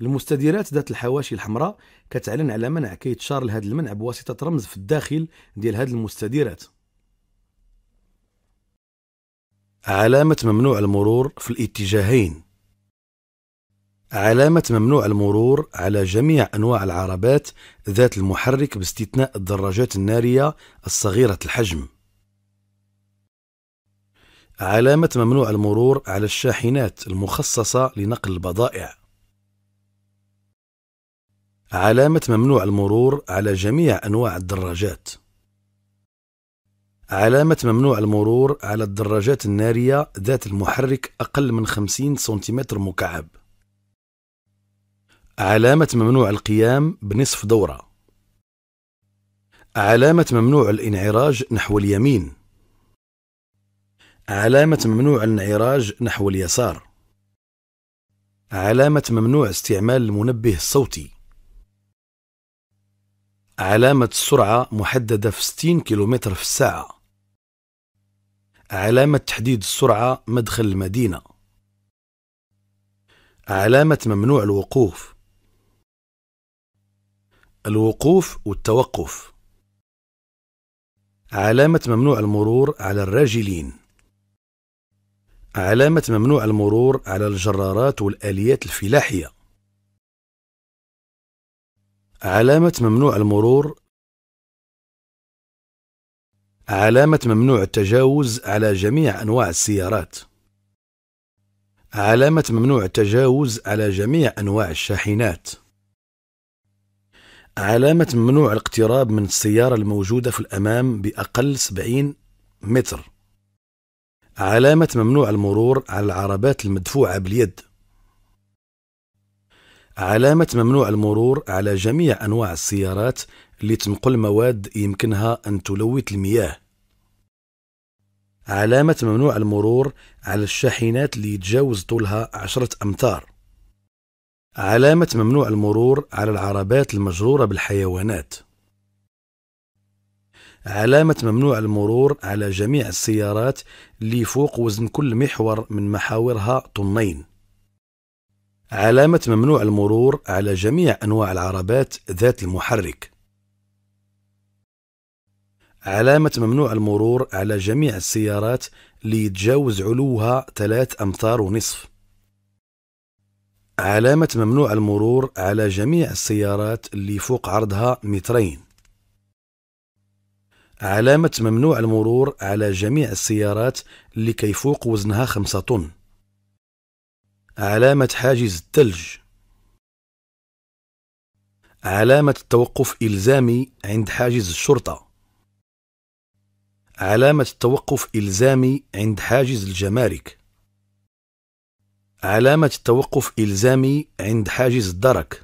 المستديرات ذات الحواشي الحمراء كتعلن على منع كيتشار لهذا المنع بواسطه رمز في الداخل ديال هذه المستديرات علامة ممنوع المرور في الاتجاهين علامة ممنوع المرور على جميع أنواع العربات ذات المحرك باستثناء الدراجات النارية الصغيرة الحجم علامة ممنوع المرور على الشاحنات المخصصة لنقل البضائع علامة ممنوع المرور على جميع أنواع الدراجات علامة ممنوع المرور على الدراجات النارية ذات المحرك أقل من 50 سنتيمتر مكعب علامة ممنوع القيام بنصف دورة علامة ممنوع الانعراج نحو اليمين علامة ممنوع الانعراج نحو اليسار علامة ممنوع استعمال المنبه الصوتي علامة السرعة محددة في 60 كيلومتر في الساعة علامة تحديد السرعة مدخل المدينة علامة ممنوع الوقوف الوقوف والتوقف علامة ممنوع المرور على الراجلين علامة ممنوع المرور على الجرارات والآليات الفلاحية علامة ممنوع المرور علامة ممنوع التجاوز على جميع أنواع السيارات علامة ممنوع التجاوز على جميع أنواع الشاحنات علامة ممنوع الاقتراب من السيارة الموجودة في الأمام بأقل 70 متر علامة ممنوع المرور على العربات المدفوعة باليد علامة ممنوع المرور على جميع أنواع السيارات اللي تنقل مواد يمكنها أن تلوث المياه علامة ممنوع المرور على الشاحنات اللي يتجاوز طولها عشرة أمتار علامة ممنوع المرور على العربات المجرورة بالحيوانات علامة ممنوع المرور على جميع السيارات اللي فوق وزن كل محور من محاورها طنين علامة ممنوع المرور على جميع أنواع العربات ذات المحرك علامة ممنوع المرور على جميع السيارات ليتجاوز علوها 3 أمتار ونصف علامة ممنوع المرور على جميع السيارات اللي فوق عرضها مترين علامة ممنوع المرور على جميع السيارات اللي كيفوق وزنها خمسة طن علامة حاجز الثلج علامة التوقف إلزامي عند حاجز الشرطة علامة التوقف إلزامي عند حاجز الجمارك علامة التوقف إلزامي عند حاجز الدرك